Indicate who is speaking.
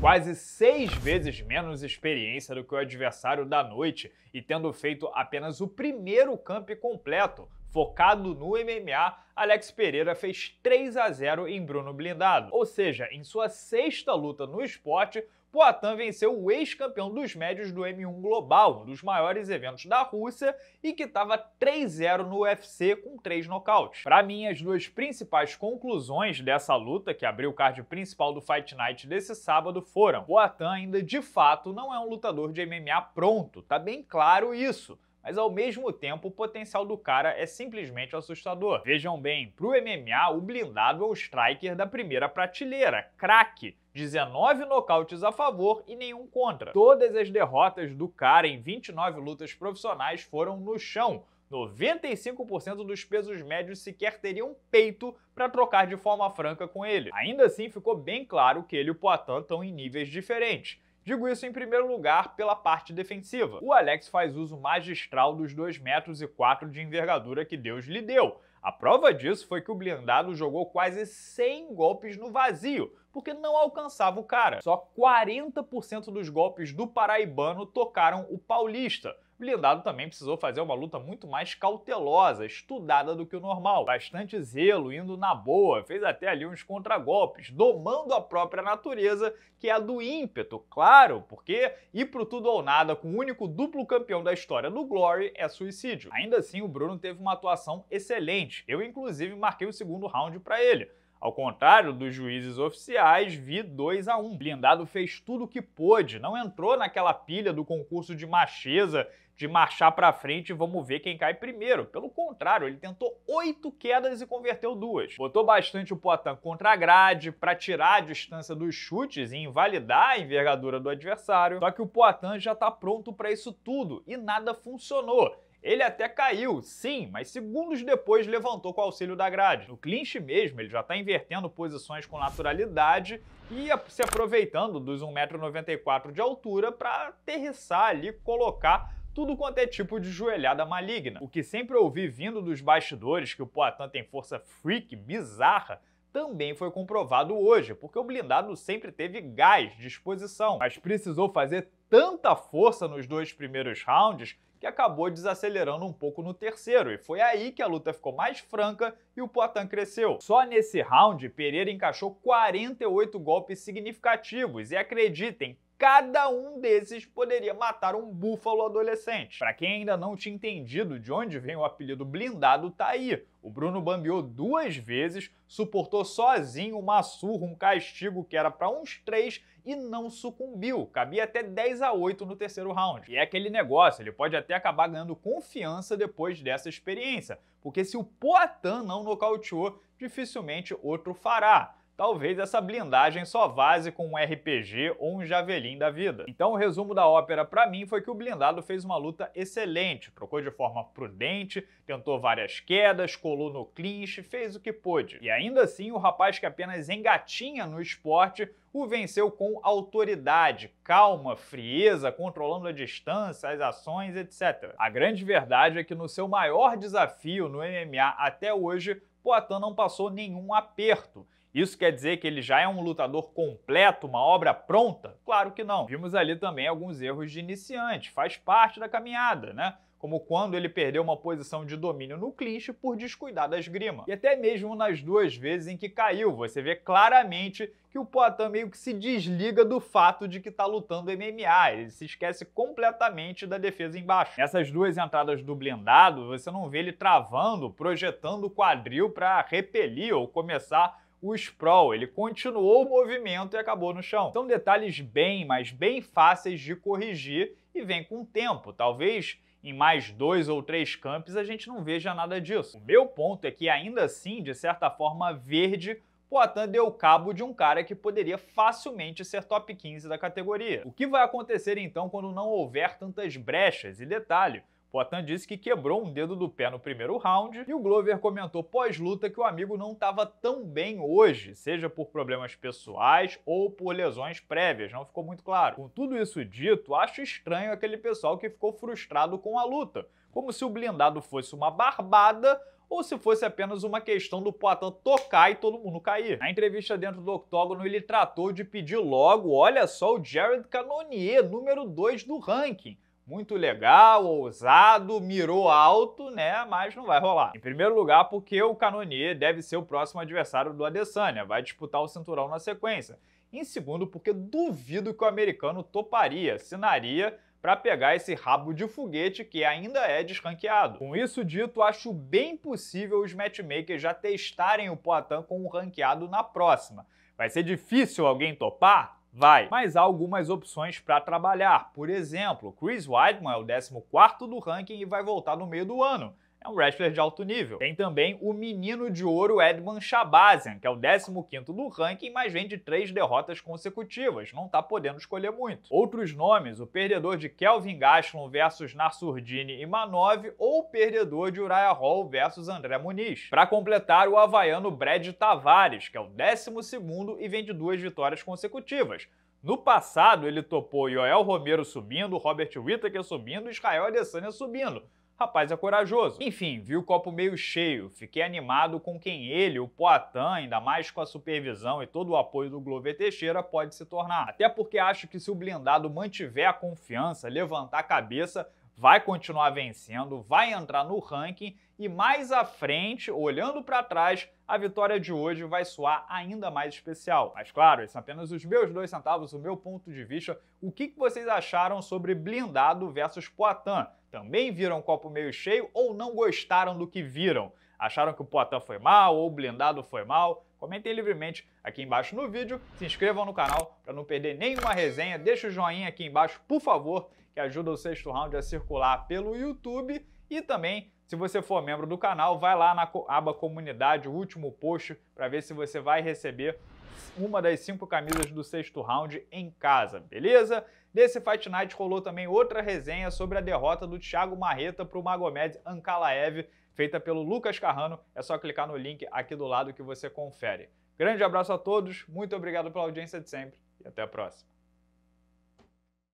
Speaker 1: quase seis vezes menos experiência do que o adversário da noite e tendo feito apenas o primeiro camp completo, Focado no MMA, Alex Pereira fez 3 a 0 em Bruno Blindado. Ou seja, em sua sexta luta no esporte, Poatan venceu o ex-campeão dos médios do M1 Global, um dos maiores eventos da Rússia, e que estava 3-0 no UFC com três nocautes. Para mim, as duas principais conclusões dessa luta, que abriu o card principal do Fight Night desse sábado, foram: Poatan ainda de fato não é um lutador de MMA pronto, tá bem claro isso mas ao mesmo tempo o potencial do cara é simplesmente assustador. Vejam bem, pro MMA o blindado é o striker da primeira prateleira, craque, 19 nocautes a favor e nenhum contra. Todas as derrotas do cara em 29 lutas profissionais foram no chão. 95% dos pesos médios sequer teriam peito para trocar de forma franca com ele. Ainda assim, ficou bem claro que ele e o Poitin estão em níveis diferentes. Digo isso em primeiro lugar pela parte defensiva. O Alex faz uso magistral dos 2 metros e 4 de envergadura que Deus lhe deu. A prova disso foi que o blindado jogou quase 100 golpes no vazio, porque não alcançava o cara. Só 40% dos golpes do paraibano tocaram o paulista, Blindado também precisou fazer uma luta muito mais cautelosa, estudada do que o normal. Bastante zelo, indo na boa, fez até ali uns contragolpes, domando a própria natureza, que é a do ímpeto, claro, porque ir pro tudo ou nada com o único duplo campeão da história do Glory é suicídio. Ainda assim, o Bruno teve uma atuação excelente. Eu, inclusive, marquei o segundo round para ele ao contrário dos juízes oficiais, vi 2 a 1. Blindado fez tudo o que pôde, não entrou naquela pilha do concurso de macheza de marchar para frente e vamos ver quem cai primeiro. Pelo contrário, ele tentou oito quedas e converteu duas. Botou bastante o Poitin contra a grade para tirar a distância dos chutes e invalidar a envergadura do adversário. Só que o Poitin já está pronto para isso tudo e nada funcionou. Ele até caiu, sim, mas segundos depois levantou com o auxílio da grade. No clinch mesmo, ele já está invertendo posições com naturalidade e se aproveitando dos 1,94m de altura para aterrissar ali, colocar tudo quanto é tipo de joelhada maligna. O que sempre ouvi vindo dos bastidores que o Poitin tem força freak, bizarra, também foi comprovado hoje, porque o blindado sempre teve gás, disposição, mas precisou fazer tanta força nos dois primeiros rounds que acabou desacelerando um pouco no terceiro, e foi aí que a luta ficou mais franca e o Poitin cresceu. Só nesse round, Pereira encaixou 48 golpes significativos, e acreditem, cada um desses poderia matar um búfalo adolescente. Para quem ainda não tinha entendido de onde vem o apelido blindado, tá aí. O Bruno bambeou duas vezes, suportou sozinho uma surra, um castigo que era para uns três e não sucumbiu. Cabia até 10 a 8 no terceiro round. E é aquele negócio, ele pode até acabar ganhando confiança depois dessa experiência, porque se o Poatan não nocauteou, dificilmente outro fará talvez essa blindagem só vaze com um RPG ou um Javelin da vida. Então o resumo da ópera para mim foi que o blindado fez uma luta excelente, trocou de forma prudente, tentou várias quedas, colou no clinch, fez o que pôde. E ainda assim, o rapaz que apenas engatinha no esporte o venceu com autoridade, calma, frieza, controlando a distância, as ações, etc. A grande verdade é que no seu maior desafio no MMA até hoje, Poatan não passou nenhum aperto isso quer dizer que ele já é um lutador completo, uma obra pronta? Claro que não. Vimos ali também alguns erros de iniciante, faz parte da caminhada, né? Como quando ele perdeu uma posição de domínio no clinch por descuidar da esgrima. E até mesmo nas duas vezes em que caiu, você vê claramente que o Poitin meio que se desliga do fato de que está lutando MMA, ele se esquece completamente da defesa embaixo. Nessas duas entradas do blindado, você não vê ele travando, projetando o quadril para repelir ou começar o sprawl, ele continuou o movimento e acabou no chão. São detalhes bem, mas bem fáceis de corrigir e vem com o tempo. Talvez em mais dois ou três campos a gente não veja nada disso. O meu ponto é que ainda assim, de certa forma, verde Poatan deu cabo de um cara que poderia facilmente ser top 15 da categoria. O que vai acontecer então quando não houver tantas brechas? E detalhe, Potan disse que quebrou um dedo do pé no primeiro round e o Glover comentou pós-luta que o amigo não estava tão bem hoje, seja por problemas pessoais ou por lesões prévias, não ficou muito claro. Com tudo isso dito, acho estranho aquele pessoal que ficou frustrado com a luta, como se o blindado fosse uma barbada ou se fosse apenas uma questão do Poitin tocar e todo mundo cair. Na entrevista dentro do octógono, ele tratou de pedir logo, olha só, o Jared Cannonier, número 2 do ranking muito legal, ousado, mirou alto, né? Mas não vai rolar. Em primeiro lugar, porque o Canonier deve ser o próximo adversário do Adesanya, vai disputar o cinturão na sequência. Em segundo, porque duvido que o americano toparia, assinaria para pegar esse rabo de foguete que ainda é desranqueado. Com isso dito, acho bem possível os matchmakers já testarem o Poitin com o ranqueado na próxima. Vai ser difícil alguém topar? Vai. Mas há algumas opções para trabalhar. Por exemplo, Chris Weidman é o 14 do ranking e vai voltar no meio do ano é um wrestler de alto nível. Tem também o menino de ouro Edman Shabazian, que é o 15º do ranking, mas vem de três derrotas consecutivas, não tá podendo escolher muito. Outros nomes, o perdedor de Kelvin Gastelum versus Nassurdini e Manov, ou o perdedor de Uriah Hall versus André Muniz. Para completar, o havaiano Brad Tavares, que é o 12º e vem de duas vitórias consecutivas. No passado, ele topou Joel Romero subindo, Robert Whittaker subindo e Israel Adesanya subindo Rapaz é corajoso. Enfim, vi o copo meio cheio, fiquei animado com quem ele, o Poitin, ainda mais com a supervisão e todo o apoio do Glover Teixeira, pode se tornar. Até porque acho que se o blindado mantiver a confiança, levantar a cabeça, vai continuar vencendo, vai entrar no ranking e mais à frente, olhando para trás, a vitória de hoje vai soar ainda mais especial. Mas claro, esses são é apenas os meus dois centavos, o meu ponto de vista. O que vocês acharam sobre blindado versus Poitin? também viram um copo meio cheio ou não gostaram do que viram? Acharam que o Poitin foi mal ou o blindado foi mal? Comentem livremente aqui embaixo no vídeo, se inscrevam no canal para não perder nenhuma resenha, deixa o joinha aqui embaixo, por favor, que ajuda o sexto round a circular pelo YouTube e também se você for membro do canal, vai lá na aba comunidade, o último post, para ver se você vai receber uma das cinco camisas do sexto round em casa, beleza? Nesse Fight Night rolou também outra resenha sobre a derrota do Thiago Marreta para o Magomed Ankalaev, feita pelo Lucas Carrano. É só clicar no link aqui do lado que você confere. Grande abraço a todos, muito obrigado pela audiência de sempre e até a próxima.